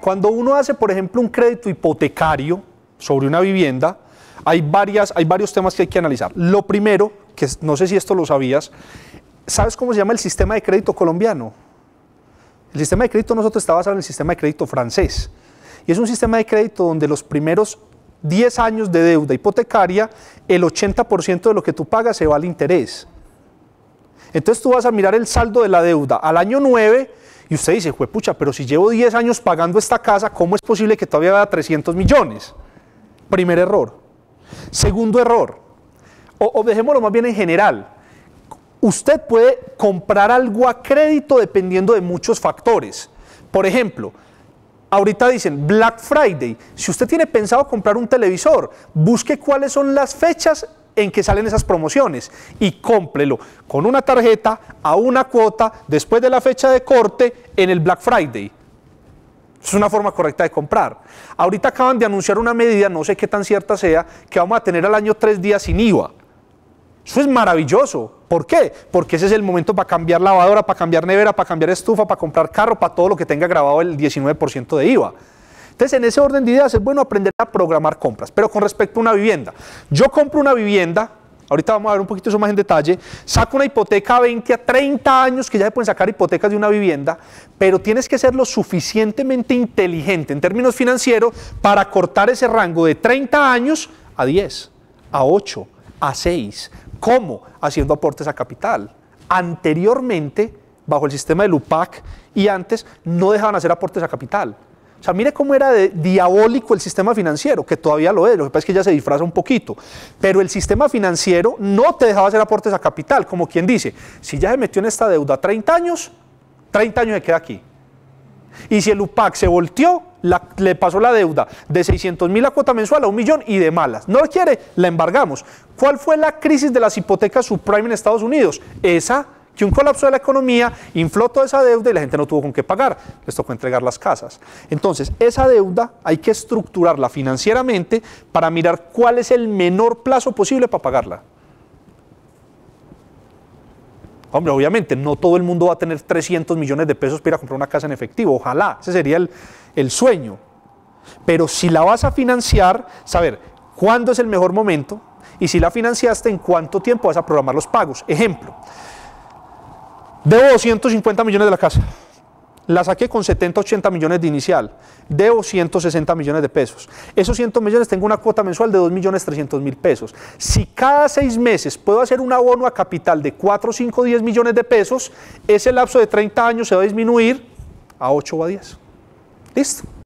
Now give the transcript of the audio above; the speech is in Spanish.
Cuando uno hace, por ejemplo, un crédito hipotecario sobre una vivienda, hay, varias, hay varios temas que hay que analizar. Lo primero, que no sé si esto lo sabías, ¿sabes cómo se llama el sistema de crédito colombiano? El sistema de crédito nosotros está basado en el sistema de crédito francés. Y es un sistema de crédito donde los primeros 10 años de deuda hipotecaria, el 80% de lo que tú pagas se va al interés. Entonces tú vas a mirar el saldo de la deuda al año 9 y usted dice, pucha, pero si llevo 10 años pagando esta casa, ¿cómo es posible que todavía vea 300 millones? Primer error. Segundo error, o, o dejémoslo más bien en general, usted puede comprar algo a crédito dependiendo de muchos factores. Por ejemplo, ahorita dicen Black Friday. Si usted tiene pensado comprar un televisor, busque cuáles son las fechas en que salen esas promociones y cómplelo con una tarjeta a una cuota después de la fecha de corte en el Black Friday. Es una forma correcta de comprar. Ahorita acaban de anunciar una medida, no sé qué tan cierta sea, que vamos a tener al año tres días sin IVA. Eso es maravilloso. ¿Por qué? Porque ese es el momento para cambiar lavadora, para cambiar nevera, para cambiar estufa, para comprar carro, para todo lo que tenga grabado el 19% de IVA. Entonces, en ese orden de ideas es bueno aprender a programar compras. Pero con respecto a una vivienda, yo compro una vivienda, ahorita vamos a ver un poquito eso más en detalle, saco una hipoteca a 20 a 30 años, que ya se pueden sacar hipotecas de una vivienda, pero tienes que ser lo suficientemente inteligente en términos financieros para cortar ese rango de 30 años a 10, a 8, a 6. ¿Cómo? Haciendo aportes a capital. Anteriormente, bajo el sistema del UPAC y antes, no dejaban hacer aportes a capital o sea, mire cómo era diabólico el sistema financiero, que todavía lo es, lo que pasa es que ya se disfraza un poquito. Pero el sistema financiero no te dejaba hacer aportes a capital, como quien dice, si ya se metió en esta deuda 30 años, 30 años se queda aquí. Y si el UPAC se volteó, le pasó la deuda de 600 mil a cuota mensual a un millón y de malas. No lo quiere, la embargamos. ¿Cuál fue la crisis de las hipotecas subprime en Estados Unidos? Esa que un colapso de la economía infló toda esa deuda y la gente no tuvo con qué pagar, les tocó entregar las casas. Entonces, esa deuda hay que estructurarla financieramente para mirar cuál es el menor plazo posible para pagarla. Hombre, obviamente, no todo el mundo va a tener 300 millones de pesos para ir a comprar una casa en efectivo, ojalá, ese sería el, el sueño. Pero si la vas a financiar, saber cuándo es el mejor momento y si la financiaste, en cuánto tiempo vas a programar los pagos. Ejemplo, Debo 250 millones de la casa. La saqué con 70, 80 millones de inicial. Debo 160 millones de pesos. Esos 100 millones tengo una cuota mensual de 2 millones 300 mil pesos. Si cada seis meses puedo hacer un abono a capital de 4, 5, 10 millones de pesos, ese lapso de 30 años se va a disminuir a 8 o a 10. Listo.